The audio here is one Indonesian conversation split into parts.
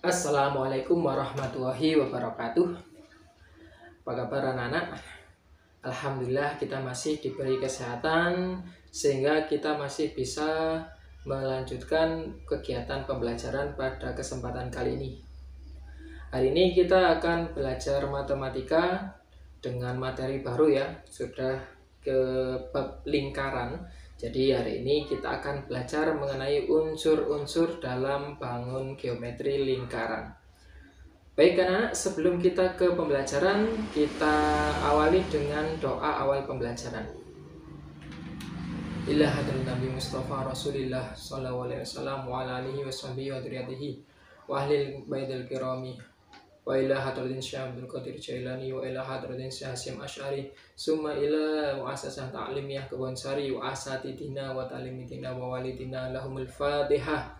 Assalamualaikum warahmatullahi wabarakatuh Apa kabar anak-anak? Alhamdulillah kita masih diberi kesehatan Sehingga kita masih bisa melanjutkan kegiatan pembelajaran pada kesempatan kali ini Hari ini kita akan belajar matematika dengan materi baru ya Sudah ke bab lingkaran jadi hari ini kita akan belajar mengenai unsur-unsur dalam bangun geometri lingkaran. Baik anak, sebelum kita ke pembelajaran, kita awali dengan doa awal pembelajaran. Ilah Nabi Mustafa Rasulillah Sallallahu Alaihi Wasallam wa alihi wa wa duriyatihi wa ahlil baidil kirami wa ila hadratin Syekh Abdul Qadir Jailani wa ila hadratin Syekh Hasyim Asy'ari summa ila muassasah ta'limiyah Kebonsari wa asatidina wa talimidina wa walidina lahumul Fatihah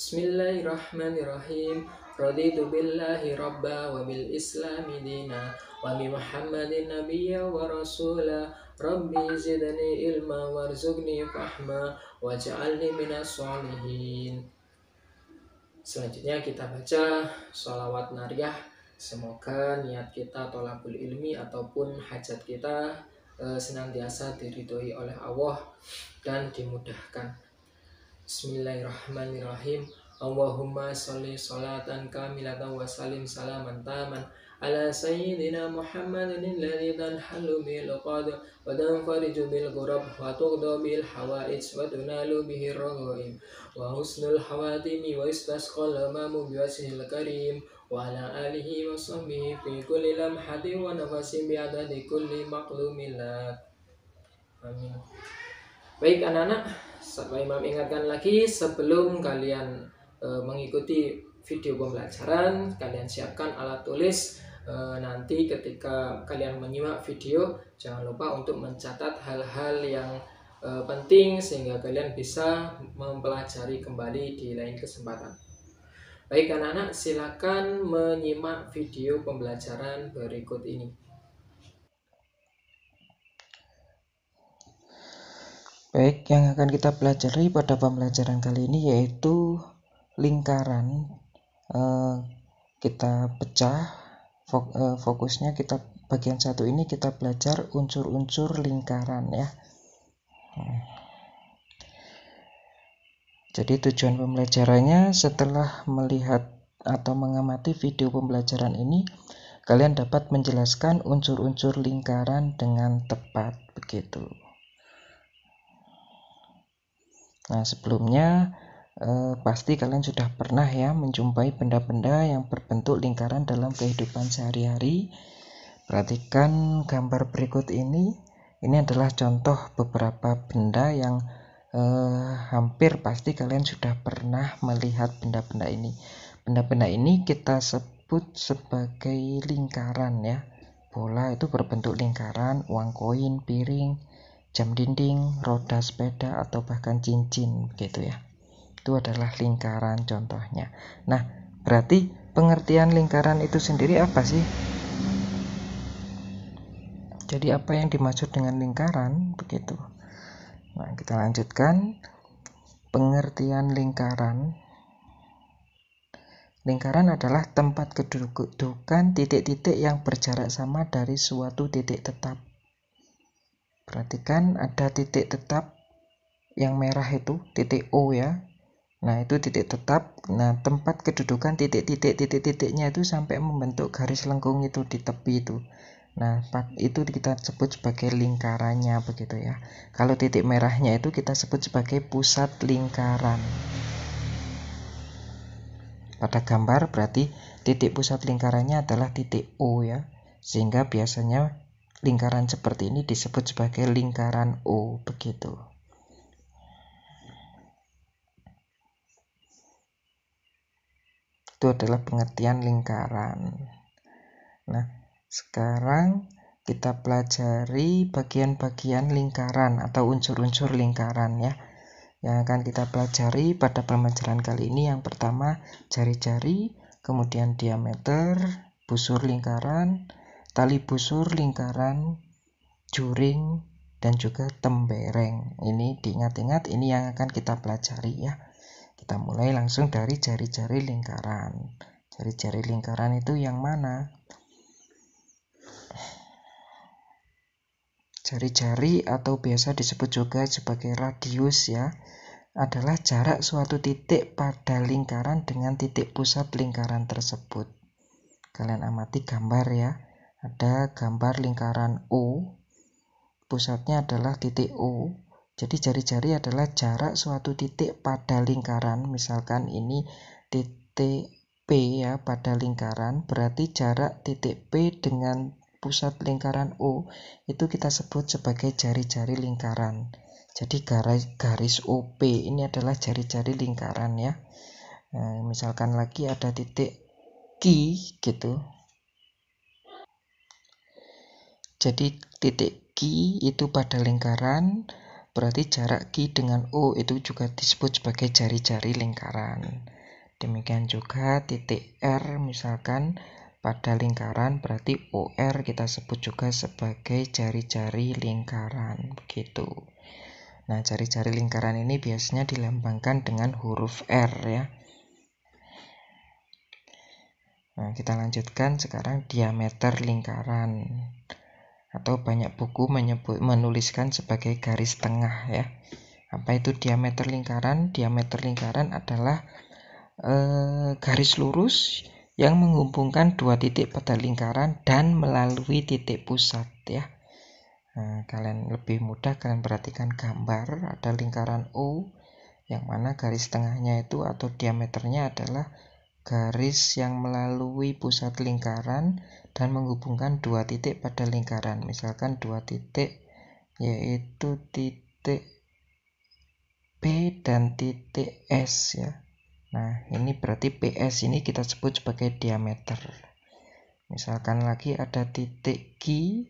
Bismillahirrahmanirrahim. Raditu billahi rabba wa bil islami dina wa bi Muhammadin nabiyya wa rasula. Rabbi zidani ilma warzuqni fahma waj'alni minas salihin Selanjutnya kita baca sholawat nariyah. Semoga niat kita tolakul ilmi ataupun hajat kita e, senantiasa diridhoi oleh Allah dan dimudahkan. Bismillahirrahmanirrahim. Allahumma salli salatan kamilatan wa salim salaman taman ala sayyidina Muhammadin alladhi dan bil qad wa danfariju bil ghurab wa tughdu bil hawa'ij wa tunalu bihi ar wa husnul hawatimi wa istasqal mamu bi karim wa ala alihi wa sahbihi fi kulli lamhati wa nafasin bi adadi kulli maqlumillah amin baik anak-anak sama Imam ingatkan lagi sebelum kalian e, mengikuti video pembelajaran, kalian siapkan alat tulis e, nanti ketika kalian menyimak video jangan lupa untuk mencatat hal-hal yang e, penting sehingga kalian bisa mempelajari kembali di lain kesempatan. Baik anak-anak, silakan menyimak video pembelajaran berikut ini. Baik, yang akan kita pelajari pada pembelajaran kali ini yaitu lingkaran eh, kita pecah eh, fokusnya kita bagian satu ini kita belajar unsur-unsur lingkaran ya. Jadi tujuan pembelajarannya setelah melihat atau mengamati video pembelajaran ini, kalian dapat menjelaskan unsur-unsur lingkaran dengan tepat begitu. Nah, sebelumnya eh, pasti kalian sudah pernah ya menjumpai benda-benda yang berbentuk lingkaran dalam kehidupan sehari-hari. Perhatikan gambar berikut ini. Ini adalah contoh beberapa benda yang eh, hampir pasti kalian sudah pernah melihat benda-benda ini. Benda-benda ini kita sebut sebagai lingkaran ya. Bola itu berbentuk lingkaran, uang koin, piring, jam dinding, roda sepeda, atau bahkan cincin gitu ya. Itu adalah lingkaran contohnya. Nah, berarti pengertian lingkaran itu sendiri apa sih? Jadi apa yang dimaksud dengan lingkaran begitu? Nah, kita lanjutkan pengertian lingkaran. Lingkaran adalah tempat kedudukan titik-titik yang berjarak sama dari suatu titik tetap perhatikan ada titik tetap yang merah itu titik O ya nah itu titik tetap nah tempat kedudukan titik-titik titik-titiknya itu sampai membentuk garis lengkung itu di tepi itu nah itu kita sebut sebagai lingkarannya begitu ya kalau titik merahnya itu kita sebut sebagai pusat lingkaran pada gambar berarti titik pusat lingkarannya adalah titik O ya sehingga biasanya lingkaran seperti ini disebut sebagai lingkaran O begitu. Itu adalah pengertian lingkaran. Nah, sekarang kita pelajari bagian-bagian lingkaran atau unsur-unsur lingkaran ya yang akan kita pelajari pada pembelajaran kali ini yang pertama jari-jari kemudian diameter busur lingkaran tali busur, lingkaran, juring, dan juga tembereng. Ini diingat-ingat ini yang akan kita pelajari ya. Kita mulai langsung dari jari-jari lingkaran. Jari-jari lingkaran itu yang mana? Jari-jari atau biasa disebut juga sebagai radius ya adalah jarak suatu titik pada lingkaran dengan titik pusat lingkaran tersebut. Kalian amati gambar ya ada gambar lingkaran U pusatnya adalah titik U jadi jari-jari adalah jarak suatu titik pada lingkaran misalkan ini titik P ya pada lingkaran berarti jarak titik P dengan pusat lingkaran U itu kita sebut sebagai jari-jari lingkaran jadi garis, garis OP ini adalah jari-jari lingkaran ya nah, misalkan lagi ada titik Q gitu jadi titik Q itu pada lingkaran, berarti jarak Q dengan O itu juga disebut sebagai jari-jari lingkaran. Demikian juga titik R misalkan pada lingkaran berarti OR kita sebut juga sebagai jari-jari lingkaran begitu. Nah, jari-jari lingkaran ini biasanya dilambangkan dengan huruf R ya. Nah, kita lanjutkan sekarang diameter lingkaran atau banyak buku menyebut menuliskan sebagai garis tengah ya. Apa itu diameter lingkaran? Diameter lingkaran adalah e, garis lurus yang menghubungkan dua titik pada lingkaran dan melalui titik pusat ya. Nah, kalian lebih mudah kalian perhatikan gambar ada lingkaran O yang mana garis tengahnya itu atau diameternya adalah garis yang melalui pusat lingkaran dan menghubungkan dua titik pada lingkaran misalkan dua titik yaitu titik P dan titik S ya Nah ini berarti PS ini kita sebut sebagai diameter misalkan lagi ada titik Q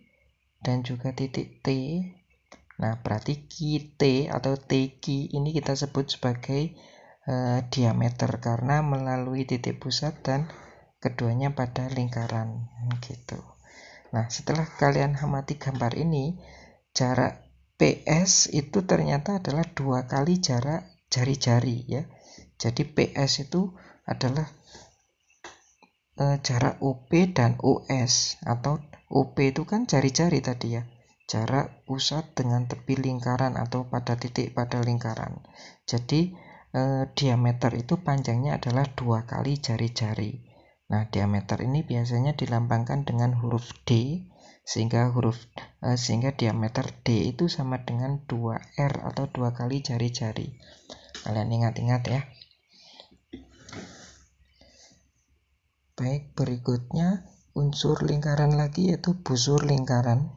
dan juga titik T Nah berarti QT atau TQ ini kita sebut sebagai uh, diameter karena melalui titik pusat dan keduanya pada lingkaran gitu nah setelah kalian amati gambar ini jarak PS itu ternyata adalah dua kali jarak jari-jari ya jadi PS itu adalah e, jarak UP dan US atau UP itu kan jari-jari tadi ya jarak pusat dengan tepi lingkaran atau pada titik pada lingkaran jadi e, diameter itu panjangnya adalah dua kali jari-jari Nah, diameter ini biasanya dilambangkan dengan huruf D sehingga huruf eh, sehingga diameter D itu sama dengan 2R atau dua kali jari-jari. Kalian ingat-ingat ya. Baik, berikutnya unsur lingkaran lagi yaitu busur lingkaran.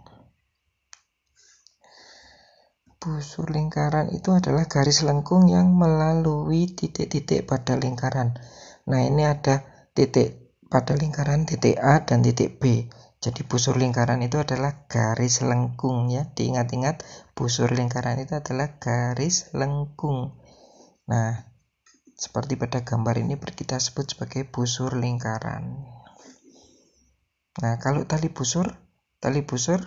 Busur lingkaran itu adalah garis lengkung yang melalui titik-titik pada lingkaran. Nah, ini ada titik pada lingkaran titik A dan titik B. Jadi busur lingkaran itu adalah garis lengkung ya. Diingat-ingat busur lingkaran itu adalah garis lengkung. Nah, seperti pada gambar ini kita sebut sebagai busur lingkaran. Nah, kalau tali busur, tali busur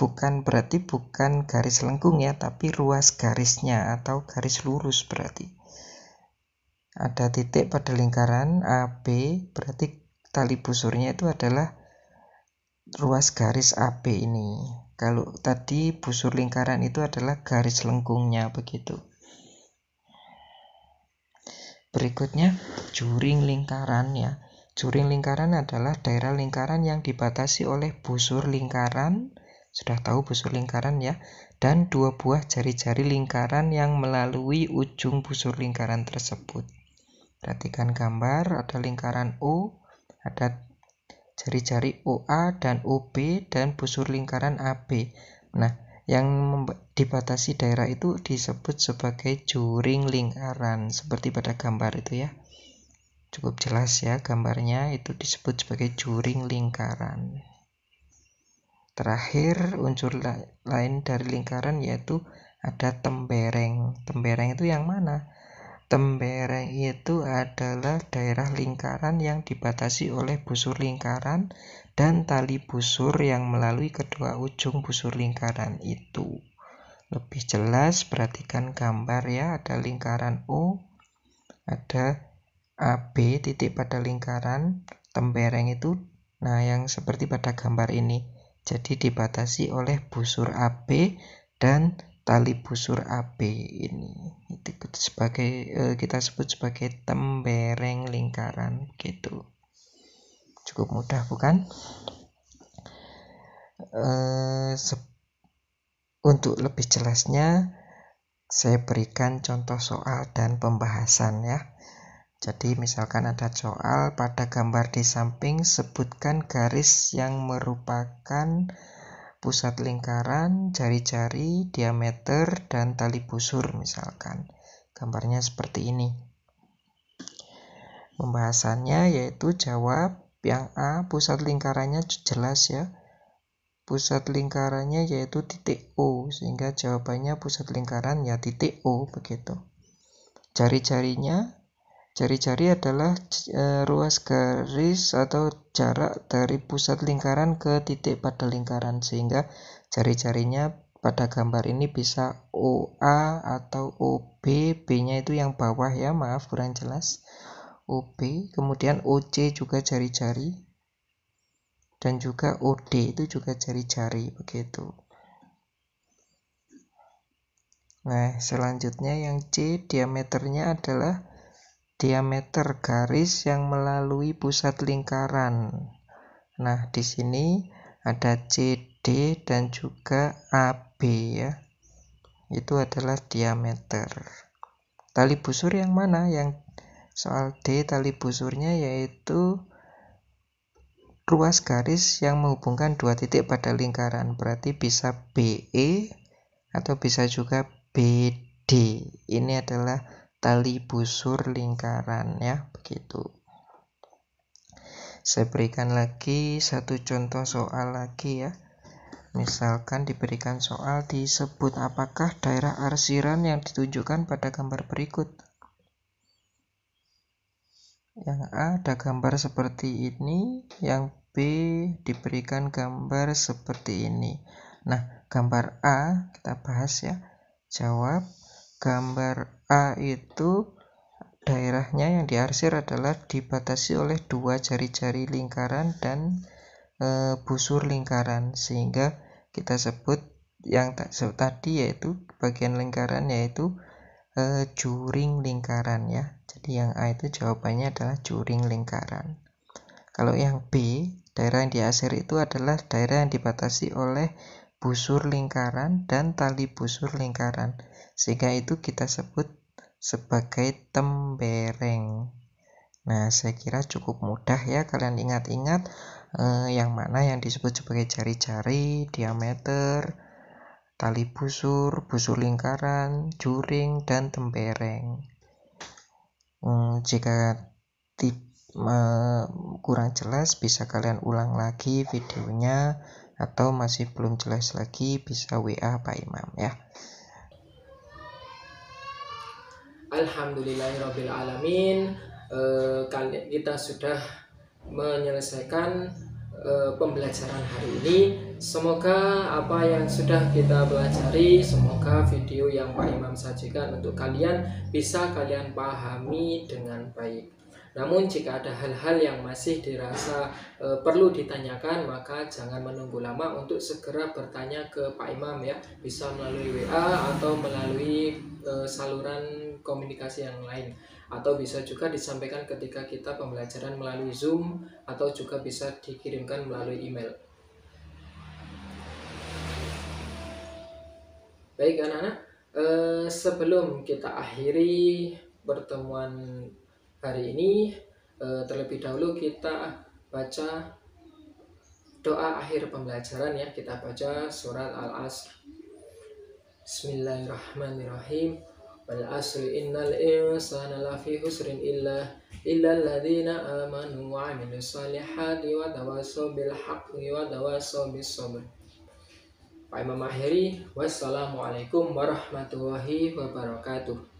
bukan berarti bukan garis lengkung ya, tapi ruas garisnya atau garis lurus berarti. Ada titik pada lingkaran AB berarti tali busurnya itu adalah ruas garis AB ini kalau tadi busur lingkaran itu adalah garis lengkungnya begitu berikutnya juring lingkaran ya juring lingkaran adalah daerah lingkaran yang dibatasi oleh busur lingkaran sudah tahu busur lingkaran ya dan dua buah jari-jari lingkaran yang melalui ujung busur lingkaran tersebut perhatikan gambar ada lingkaran U ada jari-jari UA dan UB dan busur lingkaran AB. Nah, yang dibatasi daerah itu disebut sebagai juring lingkaran seperti pada gambar itu ya. Cukup jelas ya gambarnya itu disebut sebagai juring lingkaran. Terakhir unsur la lain dari lingkaran yaitu ada tembereng. Tembereng itu yang mana? Tempereng itu adalah daerah lingkaran yang dibatasi oleh busur lingkaran dan tali busur yang melalui kedua ujung busur lingkaran itu. Lebih jelas perhatikan gambar ya, ada lingkaran O, ada AB titik pada lingkaran tembereng itu. Nah, yang seperti pada gambar ini. Jadi dibatasi oleh busur AB dan tali busur AB ini itu sebagai eh, kita sebut sebagai tembereng lingkaran gitu cukup mudah bukan eh, untuk lebih jelasnya saya berikan contoh soal dan pembahasan ya jadi misalkan ada soal pada gambar di samping sebutkan garis yang merupakan pusat lingkaran, jari-jari, diameter, dan tali busur misalkan. Gambarnya seperti ini. Pembahasannya yaitu jawab yang A pusat lingkarannya jelas ya. Pusat lingkarannya yaitu titik O sehingga jawabannya pusat lingkaran ya titik O begitu. Jari-jarinya Jari-jari adalah eh, ruas garis atau jarak dari pusat lingkaran ke titik pada lingkaran sehingga jari-jarinya pada gambar ini bisa OA atau OB B-nya itu yang bawah ya maaf kurang jelas OB kemudian OC juga jari-jari dan juga OD itu juga jari-jari begitu Nah, selanjutnya yang C diameternya adalah diameter garis yang melalui pusat lingkaran. Nah, di sini ada CD dan juga AB ya. Itu adalah diameter. Tali busur yang mana? Yang soal D tali busurnya yaitu ruas garis yang menghubungkan dua titik pada lingkaran berarti bisa BE atau bisa juga BD ini adalah tali busur lingkaran ya begitu saya berikan lagi satu contoh soal lagi ya misalkan diberikan soal disebut apakah daerah arsiran yang ditunjukkan pada gambar berikut yang A ada gambar seperti ini yang B diberikan gambar seperti ini nah gambar A kita bahas ya jawab gambar A itu daerahnya yang diarsir adalah dibatasi oleh dua jari-jari lingkaran dan e, busur lingkaran sehingga kita sebut yang tadi yaitu bagian lingkaran yaitu e, juring lingkaran ya jadi yang A itu jawabannya adalah juring lingkaran kalau yang B daerah yang diarsir itu adalah daerah yang dibatasi oleh busur lingkaran dan tali busur lingkaran sehingga itu kita sebut sebagai tembereng Nah, saya kira cukup mudah ya kalian ingat-ingat eh, yang mana yang disebut sebagai jari-jari, diameter, tali busur, busur lingkaran, juring, dan tembereng. Hmm, jika tip, eh, kurang jelas bisa kalian ulang lagi videonya atau masih belum jelas lagi bisa WA Pak Imam ya. Alhamdulillahirobbilalamin, e, eh, kan Kita sudah menyelesaikan e, pembelajaran hari ini Semoga apa yang sudah kita pelajari Semoga video yang Pak Imam sajikan untuk kalian Bisa kalian pahami dengan baik namun jika ada hal-hal yang masih dirasa e, perlu ditanyakan maka jangan menunggu lama untuk segera bertanya ke Pak Imam ya bisa melalui WA atau melalui e, saluran komunikasi yang lain atau bisa juga disampaikan ketika kita pembelajaran melalui Zoom atau juga bisa dikirimkan melalui email. Baik anak-anak, e, sebelum kita akhiri pertemuan hari ini eh, terlebih dahulu kita baca doa akhir pembelajaran ya kita baca surat al-asr Bismillahirrahmanirrahim wal asri innal insana lafi husrin illa illa alladhina amanu wa amilus salihati wa tawassaw bil haqqi wa tawassaw bis sabr Pak Imam Akhiri wassalamualaikum warahmatullahi wabarakatuh